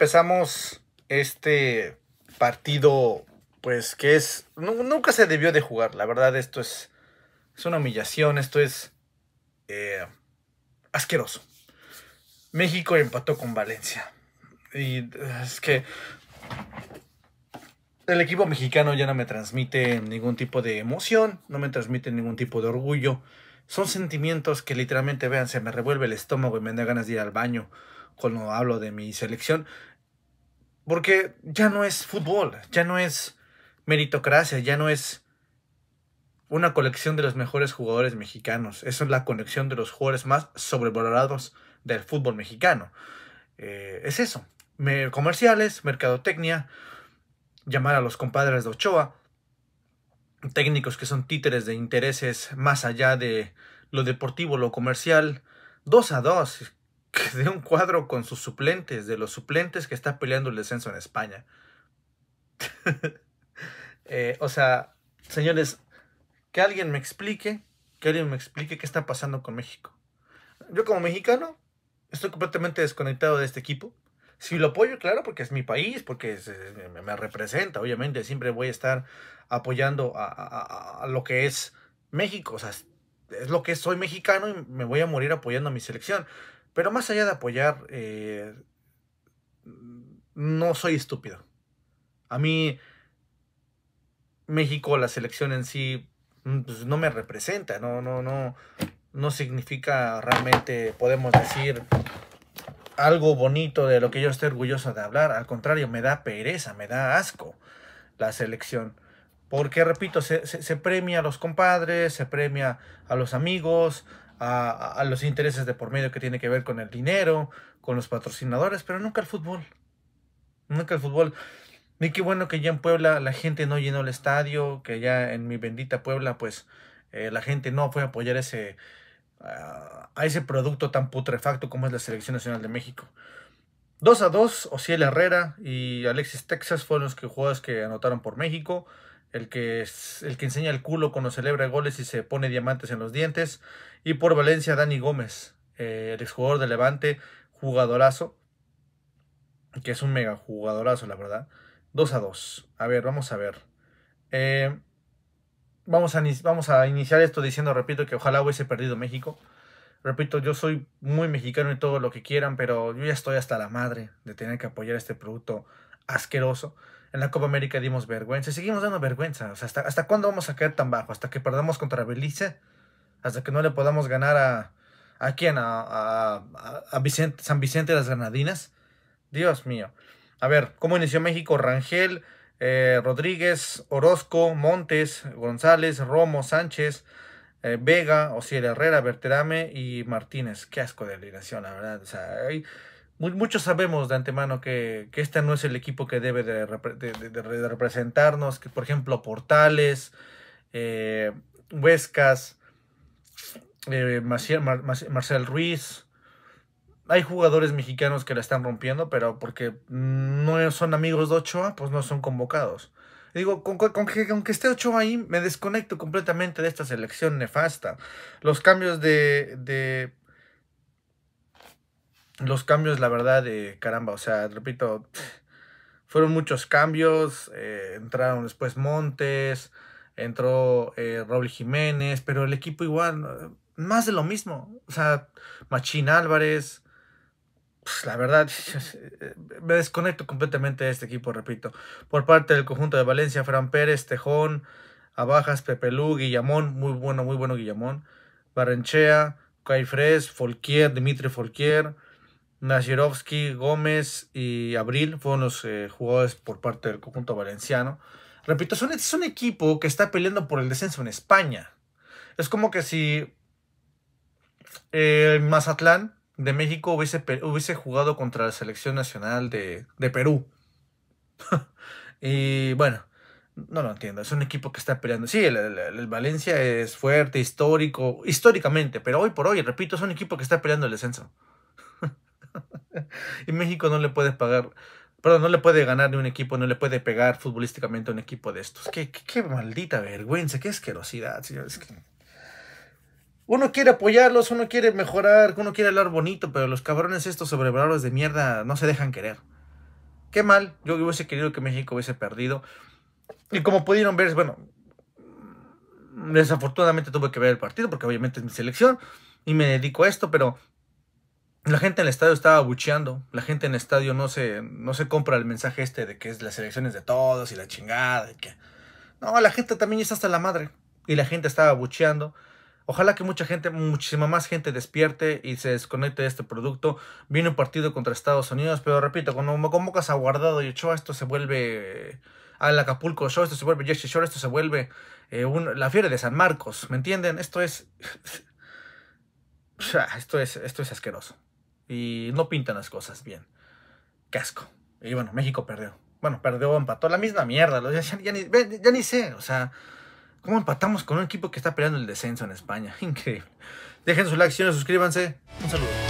empezamos este partido, pues que es, nunca se debió de jugar, la verdad esto es, es una humillación, esto es eh, asqueroso. México empató con Valencia. Y es que el equipo mexicano ya no me transmite ningún tipo de emoción, no me transmite ningún tipo de orgullo. Son sentimientos que literalmente, vean, se me revuelve el estómago y me da ganas de ir al baño cuando hablo de mi selección. Porque ya no es fútbol, ya no es meritocracia, ya no es una colección de los mejores jugadores mexicanos. Eso es la colección de los jugadores más sobrevalorados del fútbol mexicano. Eh, es eso. comerciales, mercadotecnia, llamar a los compadres de Ochoa, técnicos que son títeres de intereses más allá de lo deportivo, lo comercial. Dos a dos, que de un cuadro con sus suplentes, de los suplentes que está peleando el descenso en España. Eh, o sea, señores, que alguien me explique, que alguien me explique qué está pasando con México. Yo como mexicano estoy completamente desconectado de este equipo. Si lo apoyo, claro, porque es mi país, porque me representa, obviamente, siempre voy a estar apoyando a, a lo que es México, o sea, es lo que soy mexicano y me voy a morir apoyando a mi selección. Pero más allá de apoyar, eh, no soy estúpido. A mí, México, la selección en sí, mm, pues, no me representa, no, no, no, no significa realmente, podemos decir, algo bonito de lo que yo esté orgulloso de hablar. Al contrario, me da pereza, me da asco la selección. Porque, repito, se, se premia a los compadres, se premia a los amigos, a, los intereses de por medio que tiene que ver con el dinero, con los patrocinadores, pero nunca el fútbol. Nunca el fútbol. Y qué bueno que ya en Puebla la gente no llenó el estadio, que ya en mi bendita Puebla, pues eh, la gente no fue a apoyar ese, ah, a ese producto tan putrefacto como es la Selección Nacional de México. 2 a 2, Ociel Herrera y Alexis Texas fueron los que jugadores que anotaron por México el que, el que enseña el culo cuando celebra goles y se pone diamantes en los dientes. Y por Valencia, Dani Gómez, eh, el exjugador de Levante, jugadorazo, que es un mega jugadorazo, la verdad. 2 a 2. A ver, vamos a ver. Eh, vamos, a, vamos a iniciar esto diciendo, repito, que ojalá hubiese perdido México. Repito, yo soy muy mexicano y todo lo que quieran, pero yo ya estoy hasta la madre de tener que apoyar este producto asqueroso en la Copa América dimos vergüenza y seguimos dando vergüenza. O sea, ¿hasta, ¿hasta cuándo vamos a caer tan bajo? ¿Hasta que perdamos contra Belice? ¿Hasta que no le podamos ganar a, a quién? ¿A, San Vicente de las Granadinas? Dios mío. A ver, ¿cómo inició México? Rangel, eh, Rodríguez, Orozco, Montes, González, Romo, Sánchez, eh, Vega, Osiel Herrera, Berterame y Martínez. Qué asco de alineación, la verdad. O sea, hay, muchos sabemos de antemano que, este no es el equipo que debe de, representarnos, que por ejemplo Portales, eh, Huescas, eh, Marcel Ruiz, hay jugadores mexicanos que la están rompiendo, pero porque no son amigos de Ochoa, pues no son convocados. Digo, con, esté Ochoa ahí, me desconecto completamente de esta selección nefasta. Los cambios de los cambios, la verdad, de eh, caramba, o sea, repito, fueron muchos cambios, eh, entraron después Montes, entró eh, Jiménez, pero el equipo igual, más de lo mismo, o sea, Machín Álvarez, pues, la verdad, me desconecto completamente de este equipo, repito, por parte del conjunto de Valencia, Fran Pérez, Tejón, Abajas, Pepelú, Guillamón, muy bueno, muy bueno Guillamón, Barrenchea, Caifres, Folquier, Dimitri Folquier, Nashirovsky, Gómez y Abril fueron los eh, jugadores por parte del conjunto valenciano. Repito, es un equipo que está peleando por el descenso en España. Es como que si Mazatlán de México hubiese, jugado contra la selección nacional de, Perú. y bueno, no lo entiendo. Es un equipo que está peleando. Sí, el, Valencia es fuerte, histórico, históricamente, pero hoy por hoy, repito, es un equipo que está peleando el descenso. y México no le puede pagar, perdón, no le puede ganar ni un equipo, no le puede pegar futbolísticamente a un equipo de estos. Qué, qué, maldita vergüenza, qué asquerosidad, señores. Uno quiere apoyarlos, uno quiere mejorar, uno quiere hablar bonito, pero los cabrones estos sobrevaloros de mierda no se dejan querer. Qué mal, yo hubiese querido que México hubiese perdido. Y como pudieron ver, bueno, desafortunadamente tuve que ver el partido porque obviamente es mi selección y me dedico a esto, pero la gente en el estadio estaba bucheando, la gente en el estadio no se, no se compra el mensaje este de que es las elecciones de todos y la chingada. No, la gente también está hasta la madre y la gente estaba bucheando. Ojalá que mucha gente, muchísima más gente despierte y se desconecte de este producto. Viene un partido contra Estados Unidos, pero repito, cuando convocas a Guardado y Ochoa, esto se vuelve al ah, Acapulco Show, esto se vuelve Jesse esto se vuelve eh, la fiera de San Marcos, ¿me entienden? Esto es... esto es, esto es asqueroso y no pintan las cosas bien. Casco. Y bueno, México perdió. Bueno, perdió, empató. La misma mierda. Ya, ni, sé. O sea, ¿cómo empatamos con un equipo que está peleando el descenso en España? Increíble. Dejen su like, no, suscríbanse. Un saludo.